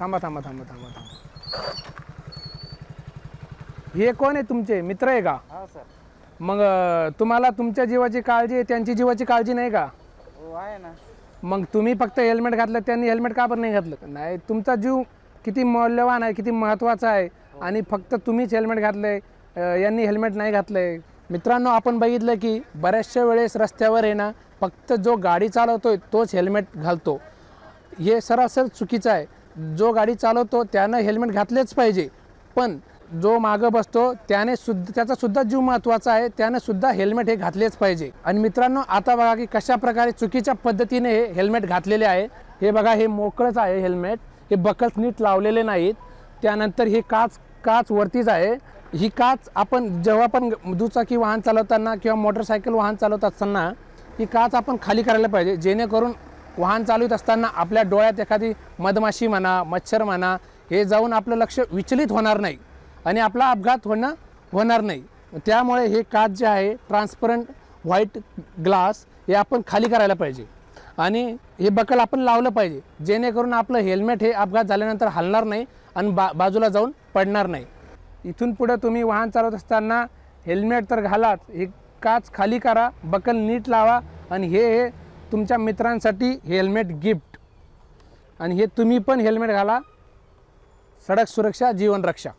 थांबा थांबा थांबा थांबा थांबा हे कोण आहे तुमचे मित्र आहे का सर मग तुम्हाला तुमच्या जीवाची काळजी आहे त्यांची जीवाची काळजी नाही का हो, आहे ना मग तुम्ही फक्त हेल्मेट घातलं त्यांनी हेल्मेट का बरं नाही घातलं नाही तुमचा जीव किती मौल्यवान आहे किती महत्त्वाचा आहे आणि फक्त तुम्हीच हेल्मेट घातलं आहे यांनी हेल्मेट नाही घातलंय मित्रांनो आपण बघितलं की बऱ्याचशा वेळेस रस्त्यावर येणं फक्त जो गाडी चालवतो आहे तोच हेल्मेट घालतो हे सरासर चुकीचं आहे जो गाडी चालवतो त्यानं हेल्मेट घातलेच पाहिजे पण जो मागं बसतो त्याने सुद्धा त्याचासुद्धा जीव महत्त्वाचा आहे त्याने सुद्धा हेल्मेट हे घातलेच पाहिजे आणि मित्रांनो आता बघा की कशा प्रकारे चुकीच्या पद्धतीने हे हेल्मेट घातलेले आहे हे बघा हे मोकळंच आहे हेल्मेट हे बकल्स नीट लावलेले नाहीत त्यानंतर हे काच काच वरतीच आहे ही काच आपण जेव्हा पण दुचाकी वाहन चालवताना किंवा मोटरसायकल वाहन चालवत असताना ही काच आपण खाली करायला पाहिजे जेणेकरून वाहन चालवित असताना आपल्या डोळ्यात एखादी मधमाशी म्हणा मच्छर म्हणा हे जाऊन आपलं लक्ष विचलित होणार नाही आणि आपला अपघात होणं होणार नाही त्यामुळे हे काच जे आहे ट्रान्सपरंट व्हाईट ग्लास हे आपण खाली करायला पाहिजे आणि हे बकल आपण लावलं पाहिजे जेणेकरून आपलं हेल्मेट हे अपघात झाल्यानंतर हलणार नाही आणि बा बाजूला जाऊन पडणार नाही इथून पुढं तुम्ही वाहन चालवत असताना हेल्मेट तर घालाच हे काच खाली करा बकल नीट लावा आणि हे हे तुमच्या मित्रांसाठी हेल्मेट गिफ्ट आणि हे तुम्ही पण हेल्मेट घाला सडक सुरक्षा जीवन रक्षा